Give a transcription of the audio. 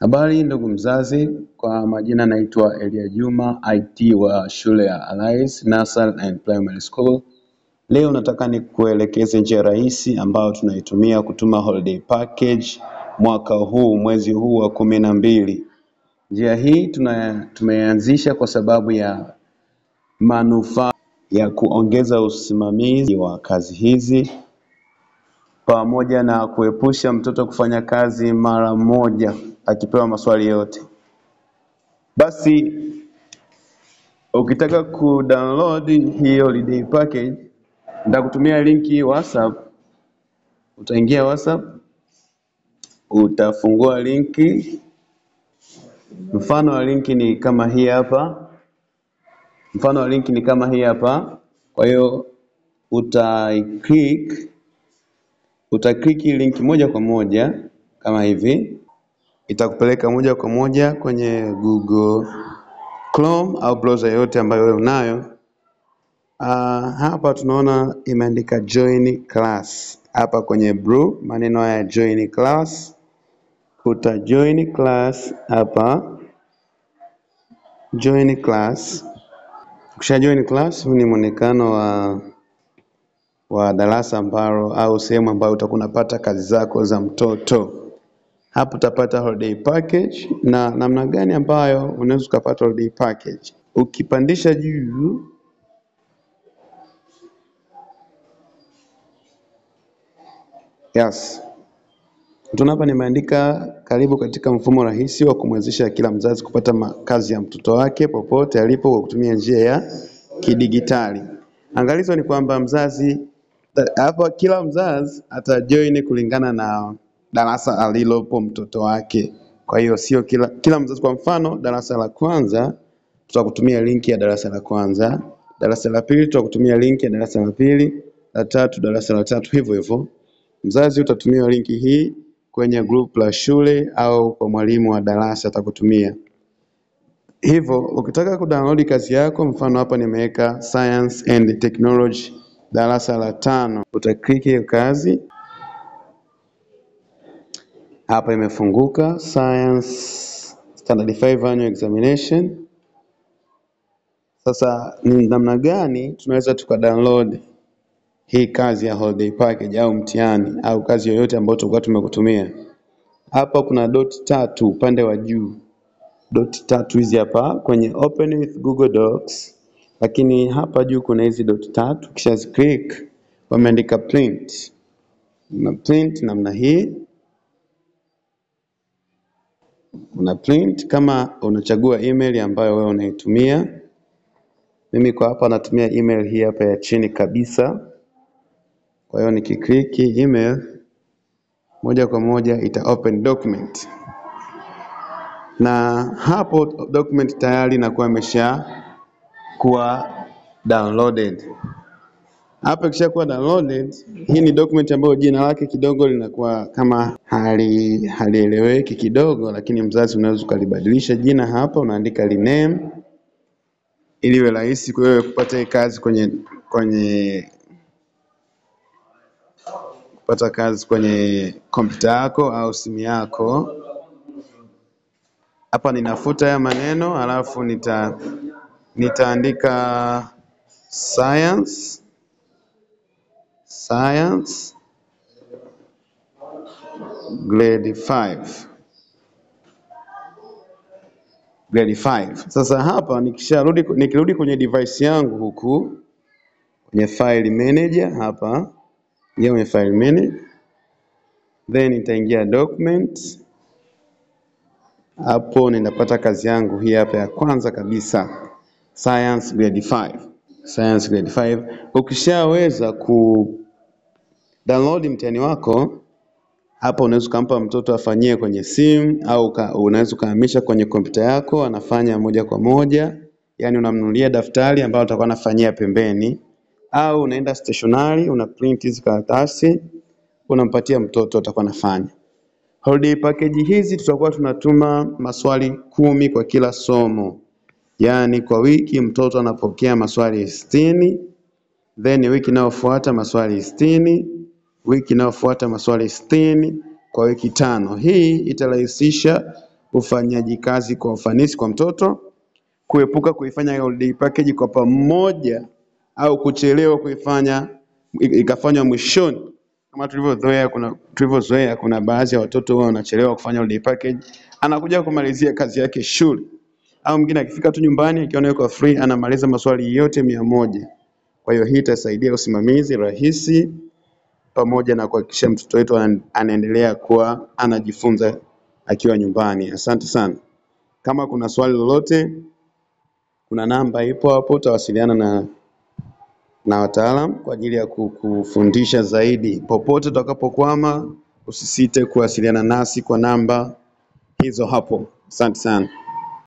Habari ndugu mzazi, kwa majina naitwa Elia Juma, IT wa shule ya Alliance Nursery and Primary School. Leo nataka nikuelekeze njia rahisi ambayo tunaitumia kutuma holiday package mwaka huu mwezi huu wa kumi na mbili. Njia hii tumeanzisha kwa sababu ya manufaa ya kuongeza usimamizi wa kazi hizi pamoja na kuepusha mtoto kufanya kazi mara moja akipewa maswali yote. Basi ukitaka download hii holiday package, nitakutumia linki WhatsApp. Utaingia WhatsApp, utafungua linki. Mfano wa linki ni kama hii hapa, mfano wa linki ni kama hii hapa. Kwa hiyo utai click utaklik linki moja kwa moja kama hivi itakupeleka moja kwa moja kwenye Google Chrome au browser yoyote ambayo wewe unayo. Uh, hapa tunaona imeandika join class hapa kwenye blue, maneno haya join class, uta join class hapa, join class. Ukisha join class, huu ni mwonekano wa wa darasa ambalo au sehemu ambayo utakuwa unapata kazi zako za mtoto. Hapo utapata holiday package na namna gani ambayo unaweza ukapata holiday package. Ukipandisha juu yes. Tunapa nimeandika karibu katika mfumo rahisi wa kumwezesha kila mzazi kupata makazi ya mtoto wake popote alipo kwa kutumia njia ya kidigitali. Angalizo ni kwamba mzazi eh, hapa, kila mzazi atajoin kulingana na darasa alilopo mtoto wake. Kwa hiyo sio kila, kila mzazi. Kwa mfano darasa la kwanza tutakutumia linki ya darasa la kwanza, darasa la pili tutakutumia linki ya darasa la pili, la tatu darasa la tatu, hivyo hivyo. Mzazi utatumia linki hii kwenye group la shule au kwa mwalimu wa darasa atakutumia. Hivyo ukitaka kudownload kazi yako, mfano hapa nimeweka Science and Technology darasa la tano, utakliki hiyo kazi. Hapa imefunguka Science Standard 5 Annual Examination. Sasa ni namna gani tunaweza tuka download hii kazi ya holiday package au mtihani au kazi yoyote ambayo tulikuwa tumekutumia. Hapa kuna doti tatu upande wa juu, doti tatu hizi hapa kwenye open with Google Docs, lakini hapa juu kuna hizi doti tatu, kisha click, wameandika print na print namna hii una print kama unachagua email ambayo wewe unaitumia. Mimi kwa hapa natumia email hii hapa ya chini kabisa. Kwa hiyo nikikliki email moja kwa moja ita open document na hapo document tayari inakuwa imesha kuwa downloaded. Hapa kuwa downloaded, hii ni document ambayo jina lake kidogo linakuwa kama hali halieleweki kidogo, lakini mzazi unaweza ukalibadilisha jina hapa, unaandika rename ili iwe rahisi kwa wewe kupata hii kazi kwenye kwenye kupata kazi kwenye kompyuta yako au simu yako. Hapa ninafuta haya maneno alafu nita nitaandika science Science grade 5. Grade 5. Sasa hapa nikisharudi nikirudi kwenye device yangu huku kwenye file manager hapa ingia kwenye file manager then nitaingia document hapo ninapata kazi yangu hii hapa ya kwanza kabisa science grade 5. Science grade 5 ukishaweza ku Download mtihani wako hapa, unaweza ukampa mtoto afanyie kwenye simu au unaweza ukahamisha kwenye kompyuta yako, anafanya moja kwa moja, yaani unamnunulia daftari ambalo atakuwa anafanyia pembeni, au unaenda stationary una print hizi karatasi unampatia mtoto atakuwa anafanya. Holiday package hizi tutakuwa tunatuma maswali kumi kwa kila somo, yaani kwa wiki mtoto anapokea maswali 60 then wiki inayofuata maswali 60 wiki inayofuata maswali sitini kwa wiki tano. Hii itarahisisha ufanyaji kazi kwa ufanisi kwa mtoto, kuepuka kuifanya holiday package kwa pamoja au kuchelewa kuifanya ikafanywa mwishoni kama tulivyozoea. Kuna tulivyozoea, kuna baadhi ya watoto wao wanachelewa kufanya holiday package, anakuja kumalizia kazi yake shule, au mwingine akifika tu nyumbani akiona yuko free anamaliza maswali yote mia moja. Kwa hiyo hii itasaidia usimamizi rahisi pamoja na kuhakikisha mtoto wetu anaendelea kuwa anajifunza akiwa nyumbani. Asante sana. Kama kuna swali lolote, kuna namba ipo hapo, utawasiliana na na wataalamu kwa ajili ya kufundisha zaidi. Popote utakapokwama, usisite kuwasiliana nasi kwa namba hizo hapo. Asante sana.